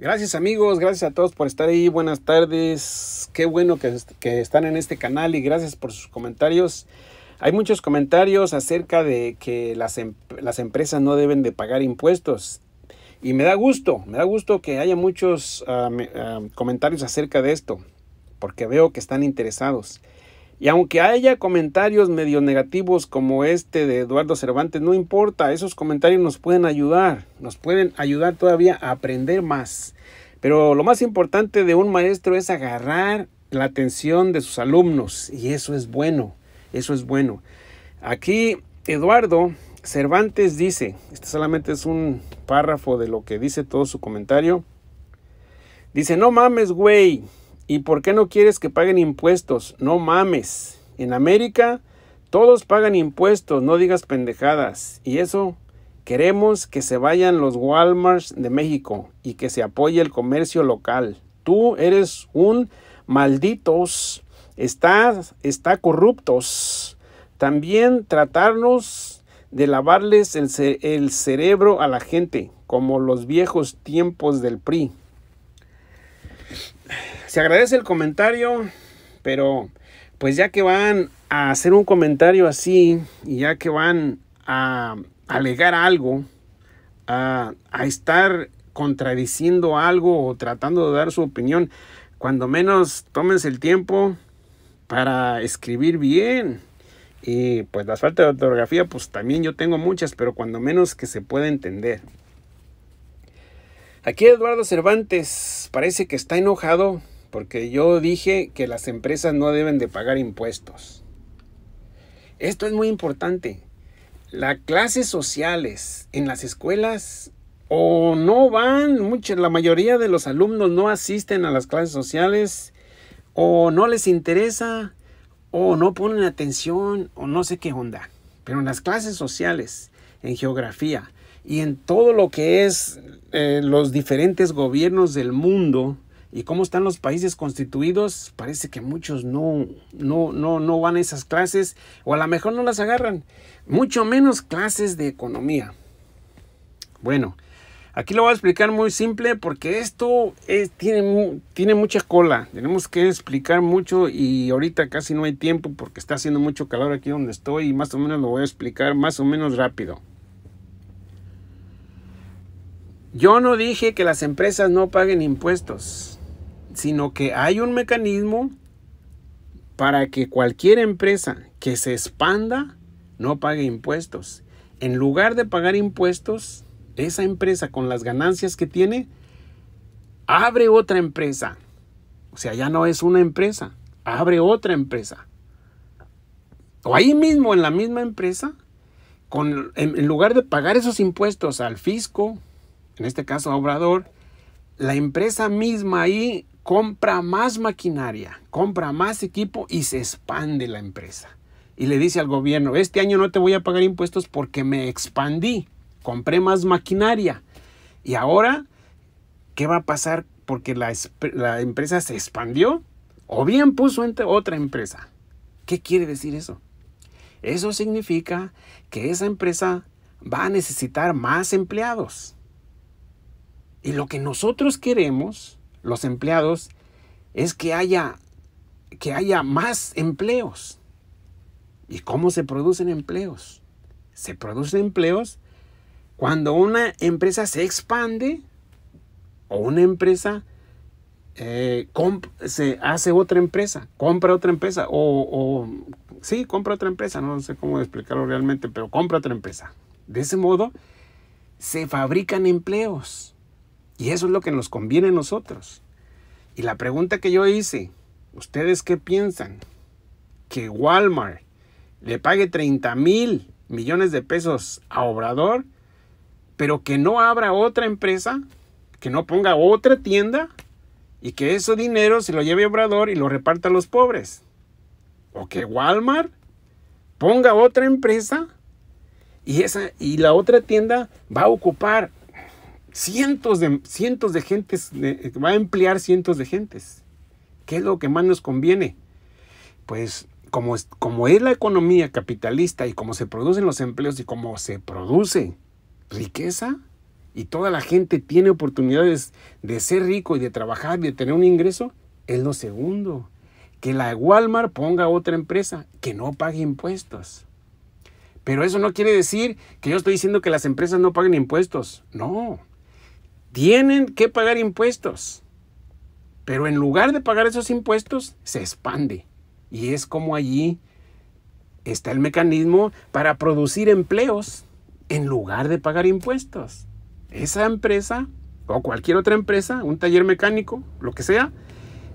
Gracias amigos, gracias a todos por estar ahí, buenas tardes, qué bueno que, están en este canal y gracias por sus comentarios. Hay muchos comentarios acerca de que las, em-, empresas no deben de pagar impuestos. Y me da gusto, me da gusto que haya muchos ah, ah, comentarios acerca de esto, porque veo que están interesados. Y aunque haya comentarios medio negativos como este de Eduardo Cervantes, no importa, esos comentarios nos pueden ayudar, nos pueden ayudar todavía a aprender más. Pero lo más importante de un maestro es agarrar la atención de sus alumnos y eso es bueno, eso es bueno. Aquí Eduardo Cervantes dice, este solamente es un párrafo de lo que dice todo su comentario, dice, no mames, güey, ¿Y por qué no quieres que paguen impuestos? No mames. En América todos pagan impuestos, no digas pendejadas. Y eso queremos que se vayan los Walmarts de México y que se apoye el comercio local. Tú eres un malditos, estás está corruptos. También tratarnos de lavarles el, el cerebro a la gente, como los viejos tiempos del PRI se agradece el comentario, pero pues ya que van a hacer un comentario así y ya que van a alegar algo, a, estar contradiciendo algo o tratando de dar su opinión, cuando menos tómense el tiempo para escribir bien. Y pues las faltas de ortografía, pues también yo tengo muchas, pero cuando menos que se pueda entender. Aquí Eduardo Cervantes parece que está enojado porque yo dije que las empresas no deben de pagar impuestos. Esto es muy importante. Las clases sociales en las escuelas o no van, la mayoría de los alumnos no asisten a las clases sociales o no les interesa o no ponen atención o no sé qué onda. Pero en las clases sociales, en geografía y en todo lo que es eh, los diferentes gobiernos del mundo, y cómo están los países constituidos, parece que muchos no, no, no, van a esas clases o a lo mejor no las agarran, mucho menos clases de economía. Bueno, aquí lo voy a explicar muy simple porque esto tiene, tiene mucha cola, tenemos que explicar mucho y ahorita casi no hay tiempo porque está haciendo mucho calor aquí donde estoy y más o menos lo voy a explicar más o menos rápido. Yo no dije que las empresas no paguen impuestos sino que hay un mecanismo para que cualquier empresa que se expanda no pague impuestos. En lugar de pagar impuestos, esa empresa con las ganancias que tiene, abre otra empresa. O sea, ya no es una empresa, abre otra empresa. O ahí mismo, en la misma empresa, en, en, lugar de pagar esos impuestos al fisco, en este caso a Obrador, la empresa misma ahí compra más maquinaria, compra más equipo y se expande la empresa. Y le dice al gobierno, este año no te voy a pagar impuestos porque me expandí, compré más maquinaria. Y ahora, ¿qué va a pasar? Porque la, empresa se expandió o bien puso entre otra empresa. ¿Qué quiere decir eso? Eso significa que esa empresa va a necesitar más empleados. Y lo que nosotros queremos los empleados es que haya, que haya más empleos. ¿Y cómo se producen empleos? Se producen empleos cuando una empresa se expande o una empresa eh, se hace otra empresa, compra otra empresa o, o sí, compra otra empresa, no sé cómo explicarlo realmente, pero compra otra empresa. De ese modo se fabrican empleos y eso es lo que nos conviene a nosotros. Y la pregunta que yo hice, ¿ustedes qué piensan? ¿Que Walmart le pague 30 mil millones de pesos a Obrador, pero que no abra otra empresa, que no ponga otra tienda y que ese dinero se lo lleve Obrador y lo reparta a los pobres? ¿O que Walmart ponga otra empresa y, esa, y la otra tienda va a ocupar cientos de, cientos de gentes, va a emplear cientos de gentes. ¿Qué es lo que más nos conviene? Pues como es, como es la economía capitalista y como se producen los empleos y como se produce riqueza y toda la gente tiene oportunidades de ser rico y de trabajar y de tener un ingreso, es lo segundo. Que la Walmart ponga otra empresa que no pague impuestos. Pero eso no quiere decir que yo estoy diciendo que las empresas no paguen impuestos. No, tienen que pagar impuestos. Pero en lugar de pagar esos impuestos, se expande. Y es como allí está el mecanismo para producir empleos en lugar de pagar impuestos. Esa empresa o cualquier otra empresa, un taller mecánico, lo que sea,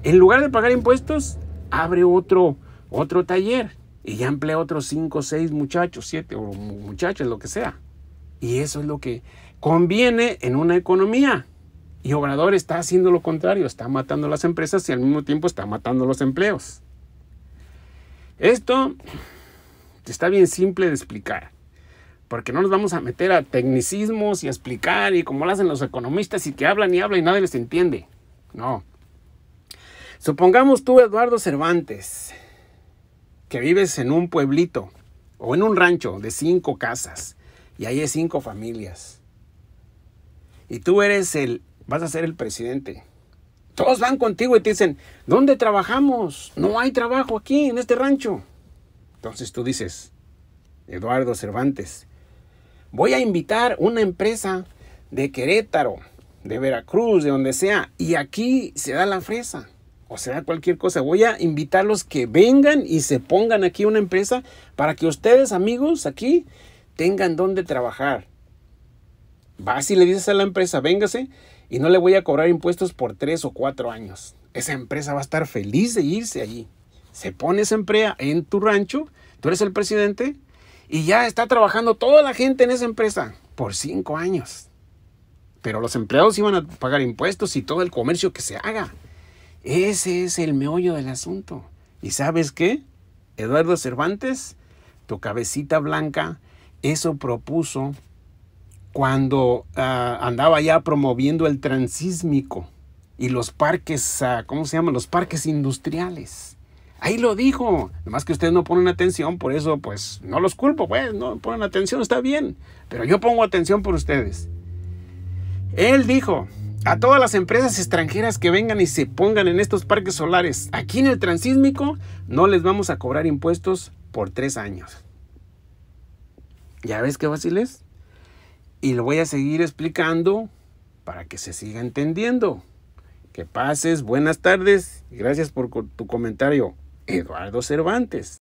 en lugar de pagar impuestos, abre otro, otro taller y ya emplea otros 5, 6 muchachos, 7 o muchachas, lo que sea. Y eso es lo que conviene en una economía. Y Obrador está haciendo lo contrario, está matando las empresas y al mismo tiempo está matando los empleos. Esto está bien simple de explicar, porque no nos vamos a meter a tecnicismos y a explicar y como lo hacen los economistas y que hablan y hablan y nadie les entiende. No. Supongamos tú, Eduardo Cervantes, que vives en un pueblito o en un rancho de cinco casas y ahí hay cinco familias. Y tú eres el, vas a ser el presidente. Todos van contigo y te dicen, ¿dónde trabajamos? No hay trabajo aquí, en este rancho. Entonces tú dices, Eduardo Cervantes, voy a invitar una empresa de Querétaro, de Veracruz, de donde sea, y aquí se da la fresa o se da cualquier cosa. Voy a invitarlos que vengan y se pongan aquí una empresa para que ustedes, amigos, aquí tengan dónde trabajar. Vas y le dices a la empresa, véngase y no le voy a cobrar impuestos por tres o cuatro años. Esa empresa va a estar feliz de irse allí. Se pone esa empresa en tu rancho, tú eres el presidente y ya está trabajando toda la gente en esa empresa por cinco años. Pero los empleados iban a pagar impuestos y todo el comercio que se haga. Ese es el meollo del asunto. ¿Y sabes qué? Eduardo Cervantes, tu cabecita blanca, eso propuso cuando ah, andaba ya promoviendo el transísmico y los parques, ah, ¿cómo se llaman? Los parques industriales. Ahí lo dijo. Nomás que ustedes no ponen atención, por eso pues no los culpo, pues no ponen atención, está bien. Pero yo pongo atención por ustedes. Él dijo a todas las empresas extranjeras que vengan y se pongan en estos parques solares aquí en el transísmico, no les vamos a cobrar impuestos por tres años. ¿Ya ves qué fácil es? Y lo voy a seguir explicando para que se siga entendiendo. Que pases buenas tardes. Gracias por tu comentario, Eduardo Cervantes.